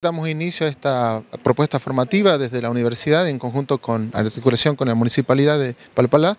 Damos inicio a esta propuesta formativa desde la universidad en conjunto con la articulación con la municipalidad de Palpalá.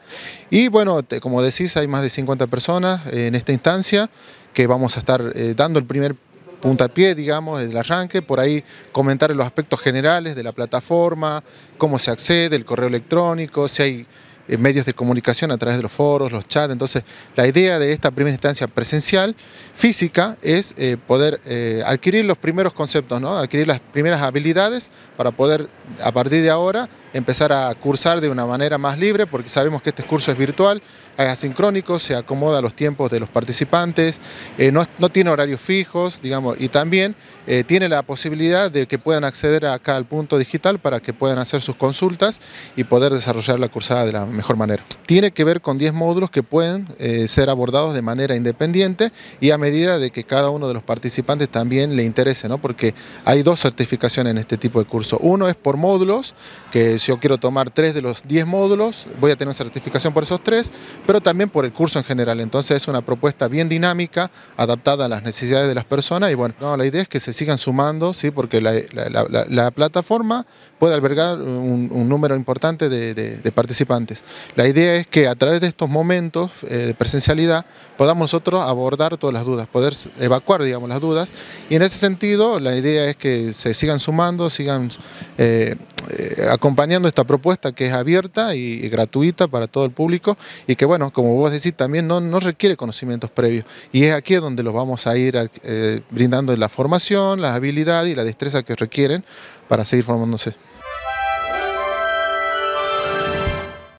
Y bueno, como decís, hay más de 50 personas eh, en esta instancia que vamos a estar eh, dando el primer puntapié, digamos, del arranque, por ahí comentar los aspectos generales de la plataforma, cómo se accede, el correo electrónico, si hay eh, medios de comunicación a través de los foros, los chats. Entonces, la idea de esta primera instancia presencial, física, es eh, poder eh, adquirir los primeros conceptos, ¿no? adquirir las primeras habilidades para poder, a partir de ahora, empezar a cursar de una manera más libre, porque sabemos que este curso es virtual, es asincrónico, se acomoda a los tiempos de los participantes, eh, no, tiene horarios fijos, digamos, y también eh, tiene la posibilidad de que puedan acceder acá al punto digital para que puedan hacer sus consultas y poder desarrollar la cursada de la mejor manera. Tiene que ver con 10 módulos que pueden eh, ser abordados de manera independiente y a medida de que cada uno de los participantes también le interese, ¿no? porque hay dos certificaciones en este tipo de curso. Uno es por módulos, que si yo quiero tomar tres de los diez módulos, voy a tener certificación por esos tres, pero también por el curso en general. Entonces es una propuesta bien dinámica, adaptada a las necesidades de las personas y bueno, la idea es que se sigan sumando, ¿sí? porque la, plataforma puede albergar un, número importante de, participantes. La idea es que a través de estos momentos eh, de presencialidad podamos nosotros abordar todas las dudas, poder evacuar digamos, las dudas y en ese sentido la idea es que se sigan sumando, sigan... Eh, eh, acompañando esta propuesta que es abierta y, gratuita para todo el público y que, bueno, como vos decís, también no, no requiere conocimientos previos. Y es aquí donde los vamos a ir eh, brindando la formación, las habilidades y la destreza que requieren para seguir formándose.